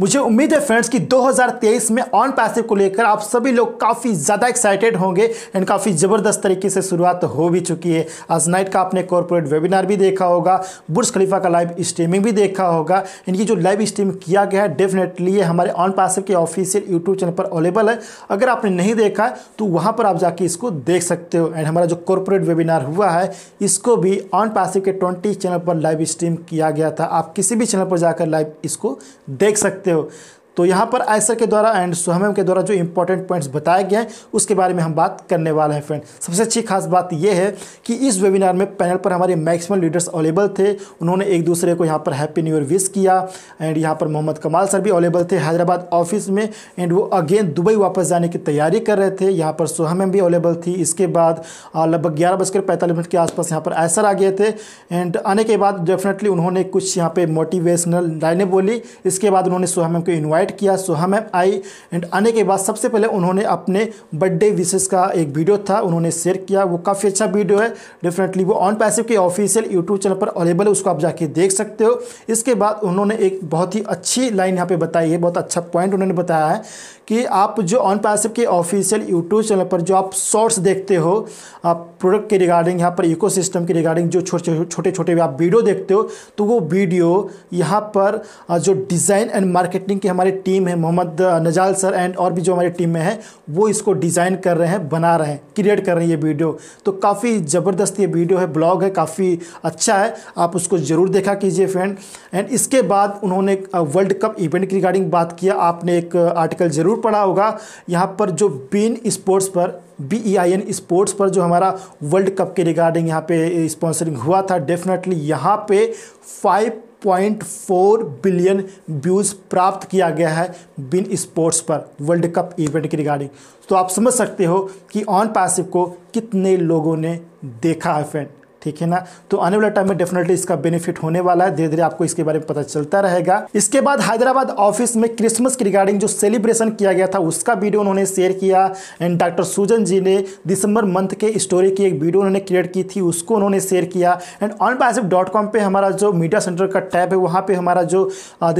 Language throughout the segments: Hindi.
मुझे उम्मीद है फ्रेंड्स कि 2023 में ऑन पैसिव को लेकर आप सभी लोग काफ़ी ज़्यादा एक्साइटेड होंगे एंड काफ़ी ज़बरदस्त तरीके से शुरुआत हो भी चुकी है आज नाइट का आपने कॉरपोरेट वेबिनार भी देखा होगा बुर्ज खलीफा का लाइव स्ट्रीमिंग भी देखा होगा इनकी जो लाइव स्ट्रीम किया गया है डेफिनेटली ये हमारे ऑन पैसिव के ऑफिशियल यूट्यूब चैनल पर अवेलेबल है अगर आपने नहीं देखा है तो वहाँ पर आप जाके इसको देख सकते हो एंड हमारा जो कॉरपोरेट वेबिनार हुआ है इसको भी ऑन पैसिव के ट्वेंटी चैनल पर लाइव स्ट्रीम किया गया था आप किसी भी चैनल पर जाकर लाइव इसको देख सकते सकते हो तो यहाँ पर आयसर के द्वारा एंड सुहमम के द्वारा जो इंपॉर्टेंट पॉइंट्स बताए गए हैं उसके बारे में हम बात करने वाले हैं फ्रेंड सबसे अच्छी खास बात यह है कि इस वेबिनार में पैनल पर हमारे मैक्सिमम लीडर्स अवेलेबल थे उन्होंने एक दूसरे को यहाँ पर हैप्पी न्यू ईयर विश किया एंड यहाँ पर मोहम्मद कमाल सर भी अवेलेबल थे हैदराबाद ऑफिस में एंड वो अगेन दुबई वापस जाने की तैयारी कर रहे थे यहाँ पर सुहमम भी अवेलेबल थी इसके बाद लगभग ग्यारह बजकर पैंतालीस मिनट के आसपास यहाँ पर आयसर आ गए थे एंड आने के बाद डेफिनेटली उन्होंने कुछ यहाँ पर मोटिवेशनल लाइनें बोली इसके बाद उन्होंने सुहमम को इन्वाइट ऐड किया सो हम आई एंड आने के बाद सबसे पहले उन्होंने अपने बर्थडे विशेष का एक वीडियो था उन्होंने शेयर किया वो काफ़ी अच्छा वीडियो है डेफिनेटली वो ऑन पैसिव के ऑफिशियल यूट्यूब चैनल पर अवेलेबल है उसको आप जाके देख सकते हो इसके बाद उन्होंने एक बहुत ही अच्छी लाइन यहाँ पर बताई है बहुत अच्छा पॉइंट उन्होंने बताया है कि आप जो ऑन पैसिव के ऑफिशियल यूट्यूब चैनल पर जो आप शॉर्ट्स देखते हो आप प्रोडक्ट के रिगार्डिंग यहाँ पर इको के रिगार्डिंग जो छोटे छोटे छोटे आप वीडियो देखते हो तो वो वीडियो यहाँ पर जो डिज़ाइन एंड मार्केटिंग के हमारे टीम है मोहम्मद नजाल सर एंड और भी जो हमारी टीम में है वो इसको डिज़ाइन कर रहे हैं बना रहे हैं क्रिएट कर रहे हैं ये वीडियो तो काफ़ी ज़बरदस्त ये वीडियो है ब्लॉग है काफ़ी अच्छा है आप उसको ज़रूर देखा कीजिए फ्रेंड एंड इसके बाद उन्होंने वर्ल्ड कप इवेंट की रिगार्डिंग बात किया आपने एक आर्टिकल ज़रूर पढ़ा होगा यहाँ पर जो बीन स्पोर्ट्स पर B E I N sports पर जो हमारा वर्ल्ड कप के रिगार्डिंग यहाँ पे स्पॉन्सरिंग हुआ था डेफिनेटली यहाँ पे फाइव 1.4 बिलियन व्यूज़ प्राप्त किया गया है बिन स्पोर्ट्स पर वर्ल्ड कप इवेंट के रिगार्डिंग तो आप समझ सकते हो कि ऑन पैसिव को कितने लोगों ने देखा है फ्रेंड ठीक है ना तो आने वाले टाइम में डेफिनेटली इसका बेनिफिट होने वाला है धीरे धीरे आपको इसके बारे में पता चलता रहेगा इसके बाद हैदराबाद ऑफिस में क्रिसमस की रिगार्डिंग जो सेलिब्रेशन किया गया था उसका वीडियो उन्होंने शेयर किया एंड डॉक्टर सुजन जी ने दिसंबर मंथ के स्टोरी की एक वीडियो उन्होंने क्रिएट की थी उसको उन्होंने शेयर किया and Onpassive dot com पर हमारा जो मीडिया सेंटर का टैब है वहाँ पर हमारा जो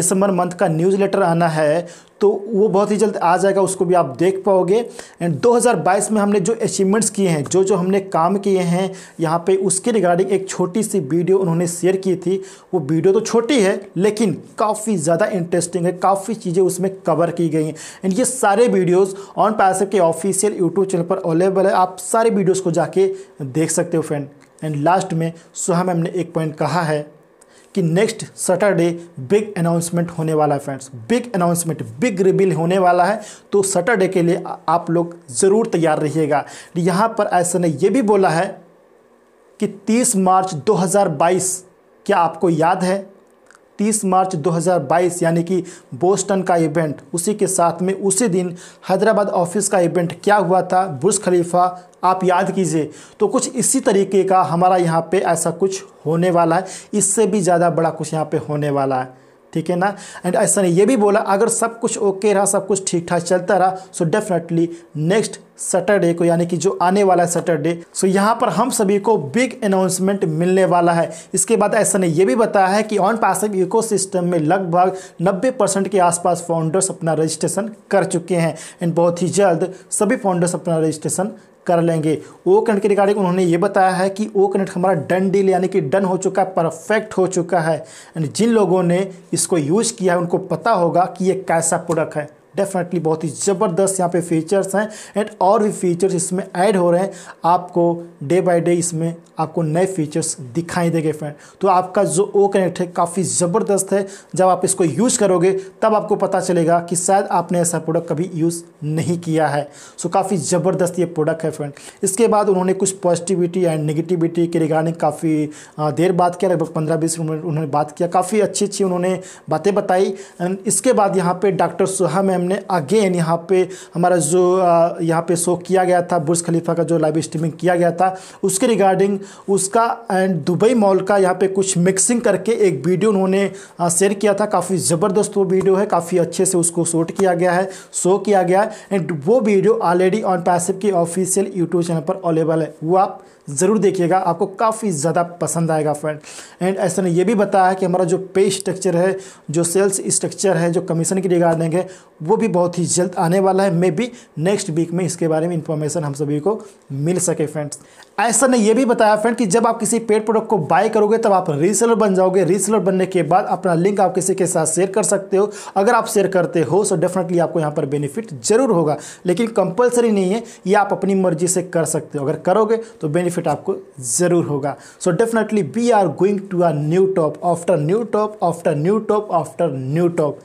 दिसंबर मंथ का न्यूज़ लेटर आना है तो वो बहुत ही जल्द आ जाएगा उसको भी आप देख पाओगे एंड 2022 में हमने जो अचीवमेंट्स किए हैं जो जो हमने काम किए हैं यहाँ पे उसके रिगार्डिंग एक छोटी सी वीडियो उन्होंने शेयर की थी वो वीडियो तो छोटी है लेकिन काफ़ी ज़्यादा इंटरेस्टिंग है काफ़ी चीज़ें उसमें कवर की गई हैं एंड ये सारे वीडियोस ऑन पैसिव के ऑफिशियल यूट्यूब चैनल पर अवेलेबल है आप सारे वीडियोज़ को जाके देख सकते हो फ्रेंड एंड लास्ट में सुहा मैम ने एक पॉइंट कहा है कि नेक्स्ट सैटरडे बिग अनाउंसमेंट होने वाला है फ्रेंड्स बिग अनाउंसमेंट बिग रिबिल होने वाला है तो सैटरडे के लिए आप लोग ज़रूर तैयार रहिएगा यहाँ पर ऐसा ने ये भी बोला है कि 30 मार्च 2022 क्या आपको याद है 30 मार्च 2022 यानी कि बोस्टन का इवेंट उसी के साथ में उसी दिन हैदराबाद ऑफिस का इवेंट क्या हुआ था बुर्ज खलीफा आप याद कीजिए तो कुछ इसी तरीके का हमारा यहाँ पे ऐसा कुछ होने वाला है इससे भी ज़्यादा बड़ा कुछ यहाँ पे होने वाला है ठीक है ना एंड ऐसा ने ये भी बोला अगर सब कुछ ओके रहा सब कुछ ठीक ठाक चलता रहा सो डेफिनेटली नेक्स्ट सैटरडे को यानी कि जो आने वाला है सैटरडे सो यहाँ पर हम सभी को बिग अनाउंसमेंट मिलने वाला है इसके बाद ऐसा ने यह भी बताया है कि ऑन इको इकोसिस्टम में लगभग 90 परसेंट के आसपास फाउंडर्स अपना रजिस्ट्रेशन कर चुके हैं एंड बहुत ही जल्द सभी फाउंडर्स अपना रजिस्ट्रेशन कर लेंगे ओ कनेक्ट के रिगार्डिंग उन्होंने ये बताया है कि ओ कनेक्ट हमारा डन डील यानी कि डन हो चुका है परफेक्ट हो चुका है एंड जिन लोगों ने इसको यूज़ किया है उनको पता होगा कि ये कैसा प्रोडक्ट है डेफिनेटली बहुत ही ज़बरदस्त यहाँ पे फीचर्स हैं एंड और भी फीचर्स इसमें ऐड हो रहे हैं आपको डे बाय डे इसमें आपको नए फीचर्स दिखाई देंगे फ्रेंड तो आपका जो ओ कनेक्ट है काफ़ी ज़बरदस्त है जब आप इसको यूज़ करोगे तब आपको पता चलेगा कि शायद आपने ऐसा प्रोडक्ट कभी यूज़ नहीं किया है सो काफ़ी ज़बरदस्त ये प्रोडक्ट है फ्रेंड इसके बाद उन्होंने कुछ पॉजिटिविटी एंड निगेटिविटी के रिगार्डिंग काफ़ी देर बात किया लगभग पंद्रह बीस मिनट उन्होंने बात किया काफ़ी अच्छी अच्छी उन्होंने बातें बताई एंड इसके बाद यहाँ पर डॉक्टर सुहा मैम हमने अगेन यहाँ पे हमारा जो यहाँ पे शो किया गया था बुर्ज खलीफा का जो लाइव स्ट्रीमिंग किया गया था उसके रिगार्डिंग उसका एंड दुबई मॉल का यहाँ पे कुछ मिक्सिंग करके एक वीडियो उन्होंने शेयर किया था काफ़ी ज़बरदस्त वो वीडियो है काफ़ी अच्छे से उसको शूट किया गया है शो किया गया है एंड वो वीडियो ऑलरेडी ऑन पैसिव के ऑफिशियल यूट्यूब चैनल पर अवेलेबल है वो आप ज़रूर देखिएगा आपको काफ़ी ज़्यादा पसंद आएगा फ्रेंड एंड ऐसा ने यह भी बताया कि हमारा जो पे स्ट्रक्चर है जो सेल्स स्ट्रक्चर है जो कमीशन की रिगार्डिंग है वो भी बहुत ही जल्द आने वाला है मे बी नेक्स्ट वीक में इसके बारे में इंफॉर्मेशन हम सभी को मिल सके फ्रेंड्स ऐसा ने यह भी बताया फ्रेंड कि जब आप किसी पेड प्रोडक्ट को बाय करोगे तब आप रीसेलर बन जाओगे रीसेलर बनने के बाद अपना लिंक आप किसी के साथ शेयर कर सकते हो अगर आप शेयर करते हो सो डेफिनेटली आपको यहाँ पर बेनिफिट जरूर होगा लेकिन कंपलसरी नहीं है ये आप अपनी मर्जी से कर सकते हो अगर करोगे तो बेनिफिट बेनिफिट आपको ज़रूर होगा so definitely we are going to are new top after new top after new top after new top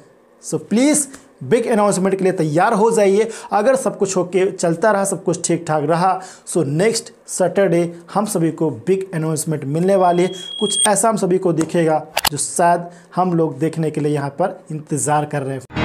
so please big announcement के लिए तैयार हो जाइए अगर सब कुछ होके चलता रहा सब कुछ ठीक ठाक रहा सो नेक्स्ट सैटरडे हम सभी को बिग अनाउंसमेंट मिलने वाली है कुछ ऐसा हम सभी को दिखेगा जो शायद हम लोग देखने के लिए यहाँ पर इंतज़ार कर रहे हैं